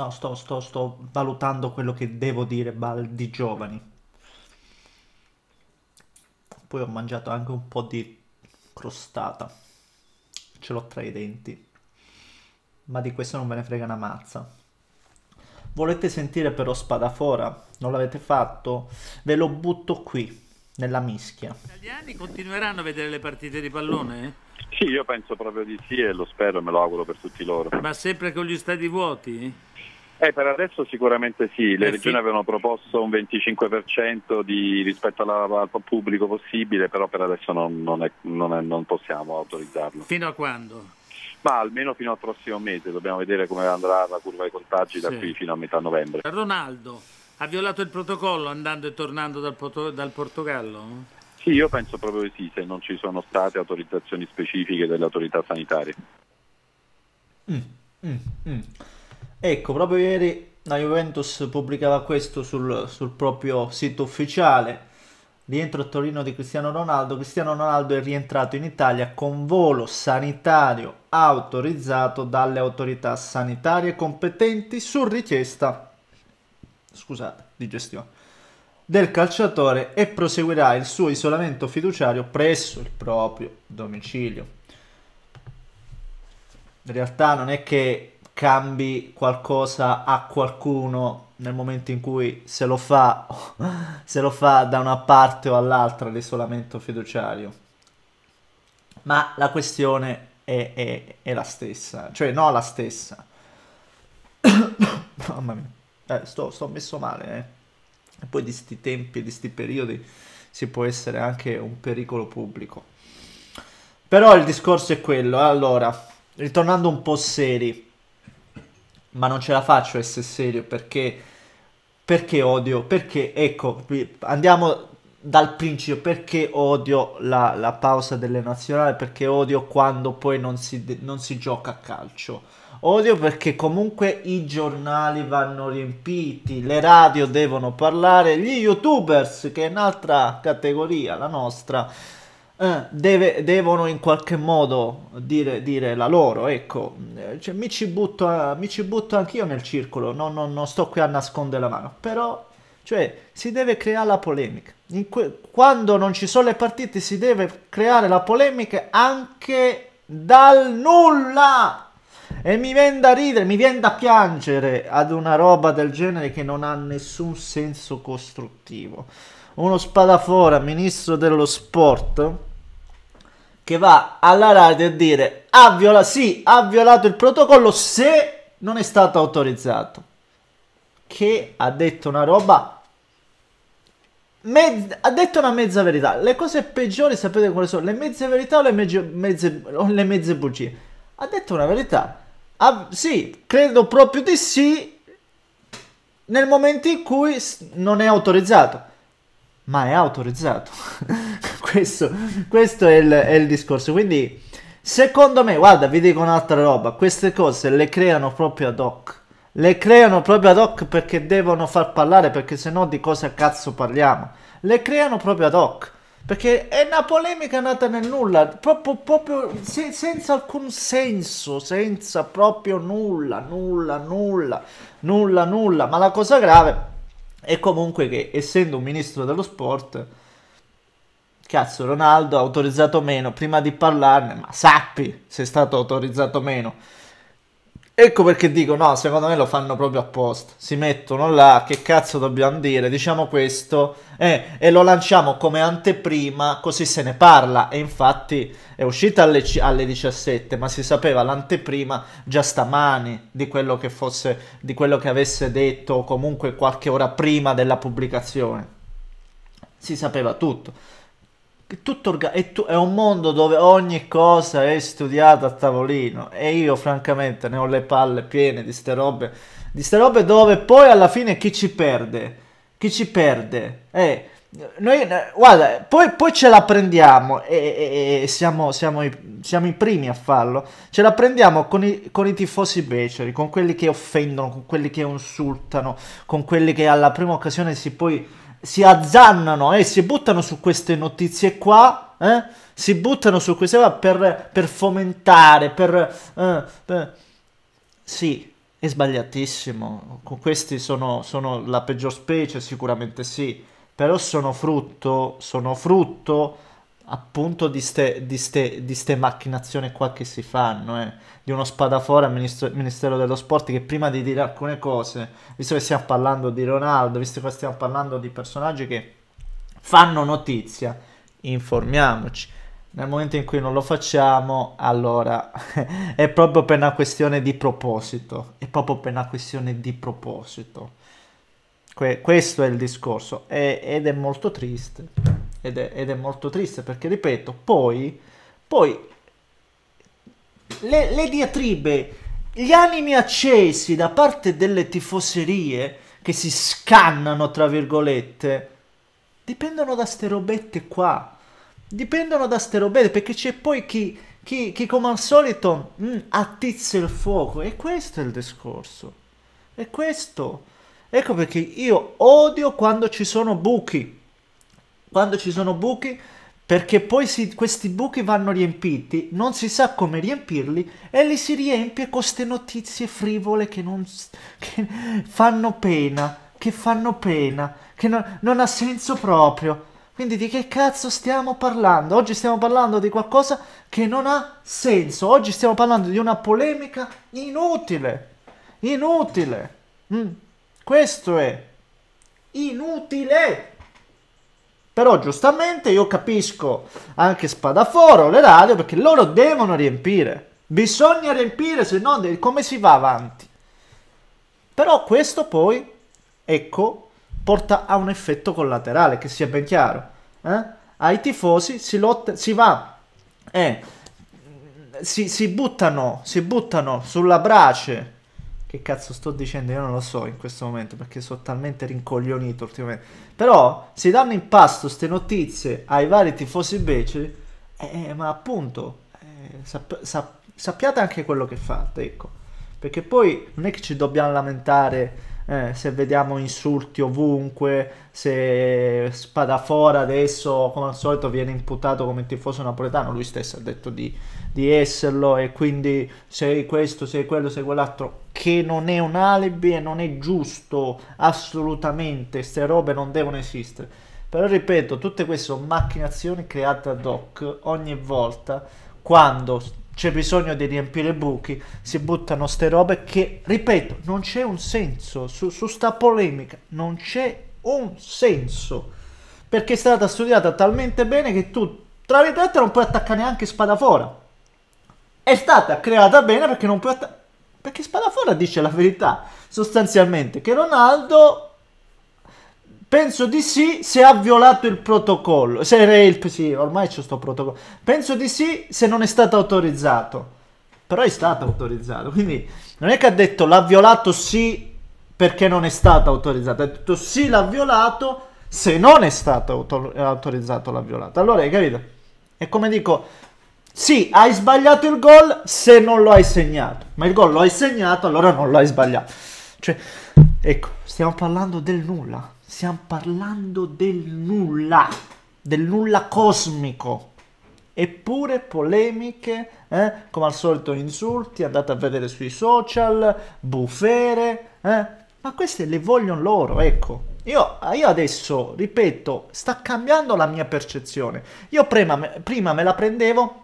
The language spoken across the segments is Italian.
No, sto, sto, sto valutando quello che devo dire Bal di giovani. Poi ho mangiato anche un po' di crostata. Ce l'ho tra i denti. Ma di questo non me ne frega una mazza. Volete sentire però Spadafora? Non l'avete fatto? Ve lo butto qui, nella mischia. Gli italiani continueranno a vedere le partite di pallone? Sì, io penso proprio di sì e lo spero e me lo auguro per tutti loro. Ma sempre con gli stadi vuoti? Eh, per adesso sicuramente sì, le eh regioni sì. avevano proposto un 25% di, rispetto alla, al pubblico possibile, però per adesso non, non, è, non, è, non, possiamo autorizzarlo. Fino a quando? Ma almeno fino al prossimo mese, dobbiamo vedere come andrà la curva dei contagi da qui fino a metà novembre. Ronaldo ha violato il protocollo andando e tornando dal, Porto, dal Portogallo? Sì, io penso proprio di sì, se non ci sono state autorizzazioni specifiche delle autorità sanitarie. Mm, mm, mm. Ecco, proprio ieri la Juventus pubblicava questo sul, sul proprio sito ufficiale. Rientro a Torino di Cristiano Ronaldo. Cristiano Ronaldo è rientrato in Italia con volo sanitario autorizzato dalle autorità sanitarie competenti su richiesta scusate, di gestione del calciatore e proseguirà il suo isolamento fiduciario presso il proprio domicilio. In realtà non è che cambi qualcosa a qualcuno nel momento in cui se lo fa, se lo fa da una parte o all'altra l'isolamento fiduciario. Ma la questione è, è, è la stessa, cioè no la stessa. Mamma mia, eh, sto, sto, messo male. Eh. E poi di questi tempi, di questi periodi, si può essere anche un pericolo pubblico. Però il discorso è quello, allora, ritornando un po' seri ma non ce la faccio a essere serio perché, perché odio, perché ecco, andiamo dal principio, perché odio la, la pausa delle nazionali, perché odio quando poi non si, non si gioca a calcio. Odio perché comunque i giornali vanno riempiti, le radio devono parlare, gli youtubers, che è un'altra categoria, la nostra, eh, deve, devono in qualche modo dire, dire la loro, ecco, eh, cioè, mi, ci butto, mi ci butto anch'io nel circolo, non, non, non sto qui a nascondere la mano, però cioè, si deve creare la polemica. Que- quando non ci sono le partite si deve creare la polemica anche dal nulla. E mi viene da ridere, mi viene da piangere ad una roba del genere che non ha nessun senso costruttivo. Uno spadafora, ministro dello sport, che va alla radio a dire ha viola- sì, ha violato il protocollo se non è stato autorizzato. Che ha detto una roba... Mezz- ha detto una mezza verità. Le cose peggiori sapete quali sono? Le mezze verità o le, mezze, mezze, o le mezze bugie? Ha detto una verità. Ah, sì, credo proprio di sì nel momento in cui non è autorizzato. Ma è autorizzato. questo, questo è, il, è il discorso. Quindi, secondo me, guarda, vi dico un'altra roba, queste cose le creano proprio ad hoc le creano proprio ad hoc perché devono far parlare, perché se no di cosa cazzo parliamo? Le creano proprio ad hoc. Perché è una polemica nata nel nulla, proprio, proprio se, senza alcun senso, senza proprio nulla, nulla, nulla, nulla, nulla. Ma la cosa grave è comunque che, essendo un ministro dello sport, cazzo Ronaldo ha autorizzato meno, prima di parlarne, ma sappi se è stato autorizzato meno. Ecco perché dico, no, secondo me lo fanno proprio apposta. Si mettono là, che cazzo dobbiamo dire, diciamo questo, eh, e lo lanciamo come anteprima, così se ne parla. E infatti è uscita alle, alle 17, ma si sapeva l'anteprima già stamani di quello che fosse, di quello che avesse detto, o comunque qualche ora prima della pubblicazione. Si sapeva tutto tutto è, tu- è un mondo dove ogni cosa è studiata a tavolino e io francamente ne ho le palle piene di ste robe, di ste robe dove poi alla fine chi ci perde? Chi ci perde? Eh, noi, eh, guarda, poi, poi, ce la prendiamo e, e, e siamo, siamo, i, siamo, i, primi a farlo. Ce la prendiamo con i, con i, tifosi beceri, con quelli che offendono, con quelli che insultano, con quelli che alla prima occasione si poi si azzannano e si buttano su queste notizie qua, eh? si buttano su queste qua per, per fomentare, per, eh, per... Sì, è sbagliatissimo, questi sono, sono la peggior specie, sicuramente sì, però sono frutto, sono frutto appunto di ste, di, ste, di ste, macchinazioni qua che si fanno, eh? di uno spadafora al ministro, Ministero dello Sport che prima di dire alcune cose, visto che stiamo parlando di Ronaldo, visto che stiamo parlando di personaggi che fanno notizia, informiamoci. Nel momento in cui non lo facciamo, allora è proprio per una questione di proposito, è proprio per una questione di proposito. Que questo è il discorso e ed è molto triste ed è, ed è molto triste perché, ripeto, poi, poi le, le diatribe, gli animi accesi da parte delle tifoserie che si scannano, tra virgolette, dipendono da ste robette qua. Dipendono da ste robette perché c'è poi chi, chi, chi, come al solito mh, mm, attizza il fuoco. E questo è il discorso. è questo. Ecco perché io odio quando ci sono buchi quando ci sono buchi perché poi si, questi buchi vanno riempiti, non si sa come riempirli e li si riempie con queste notizie frivole che, non, che fanno pena, che fanno pena, che non, non ha senso proprio. Quindi di che cazzo stiamo parlando? Oggi stiamo parlando di qualcosa che non ha senso, oggi stiamo parlando di una polemica inutile, inutile. Mm. Questo è inutile. Però giustamente io capisco anche Spadaforo, le radio, perché loro devono riempire. Bisogna riempire, se no come si va avanti? Però questo poi, ecco, porta a un effetto collaterale, che sia ben chiaro. Eh? Ai tifosi si, lotta, si va eh, si, si, buttano, si buttano sulla brace che cazzo sto dicendo? Io non lo so in questo momento perché sono talmente rincoglionito ultimamente. Però si danno in pasto queste notizie ai vari tifosi beceri, eh, ma appunto eh, sap sap sappiate anche quello che fate, ecco. Perché poi non è che ci dobbiamo lamentare eh, se vediamo insulti ovunque, se Spadafora adesso come al solito viene imputato come tifoso napoletano, lui stesso ha detto di, di esserlo e quindi sei questo, sei quello, sei quell'altro, che non è un alibi e non è giusto assolutamente, queste robe non devono esistere. Però ripeto, tutte queste sono macchinazioni create ad hoc ogni volta quando c'è bisogno di riempire buchi, si buttano ste robe che, ripeto, non c'è un senso, su, su sta polemica non c'è un senso, perché è stata studiata talmente bene che tu, tra virgolette, non puoi attaccare neanche Spadafora. È stata creata bene perché non puoi attaccare... Perché Spadafora dice la verità, sostanzialmente, che Ronaldo Penso di sì se ha violato il protocollo. Se era il sì, ormai c'è sto protocollo. Penso di sì se non è stato autorizzato. Però è stato autorizzato, quindi non è che ha detto l'ha violato sì perché non è stato autorizzato, ha detto sì l'ha violato se non è stato auto autorizzato l'ha violato. Allora, hai capito? È come dico sì, hai sbagliato il gol se non lo hai segnato, ma il gol lo hai segnato, allora non lo hai sbagliato. Cioè, ecco, stiamo parlando del nulla. Stiamo parlando del nulla, del nulla cosmico. Eppure polemiche, eh? come al solito insulti, andate a vedere sui social, bufere. Eh? Ma queste le vogliono loro, ecco. Io, io, adesso, ripeto, sta cambiando la mia percezione. Io prima, prima me la prendevo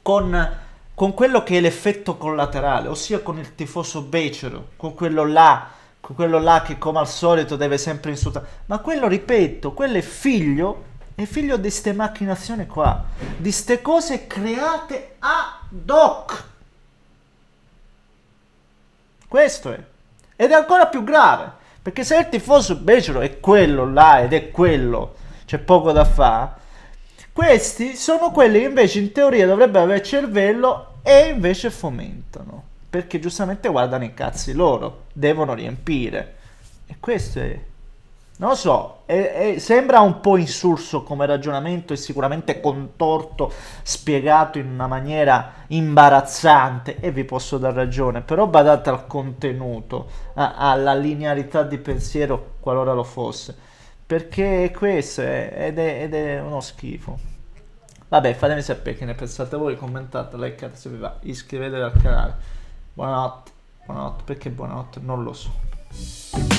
con con quello che è l'effetto collaterale, ossia con il tifoso becero, con quello là Ecco, quello là che come al solito deve sempre insultare. Ma quello, ripeto, quello è figlio, è figlio di queste macchinazioni qua, di queste cose create ad hoc. Questo è. Ed è ancora più grave, perché se il tifoso becero è quello là ed è quello, c'è poco da fare, questi sono quelli che invece in teoria dovrebbero avere cervello e invece fomentano perché giustamente guardano i cazzi loro, devono riempire. E questo è... Non lo so, è, è, sembra un po' insulso come ragionamento e sicuramente contorto, spiegato in una maniera imbarazzante e vi posso dar ragione, però badate al contenuto, a, alla linearità di pensiero qualora lo fosse, perché questo è, ed, è, ed è uno schifo. Vabbè, fatemi sapere che ne pensate voi, commentate, like se vi va, iscrivetevi al canale. Buonanotte, buonanotte, perché buonanotte? Non lo so.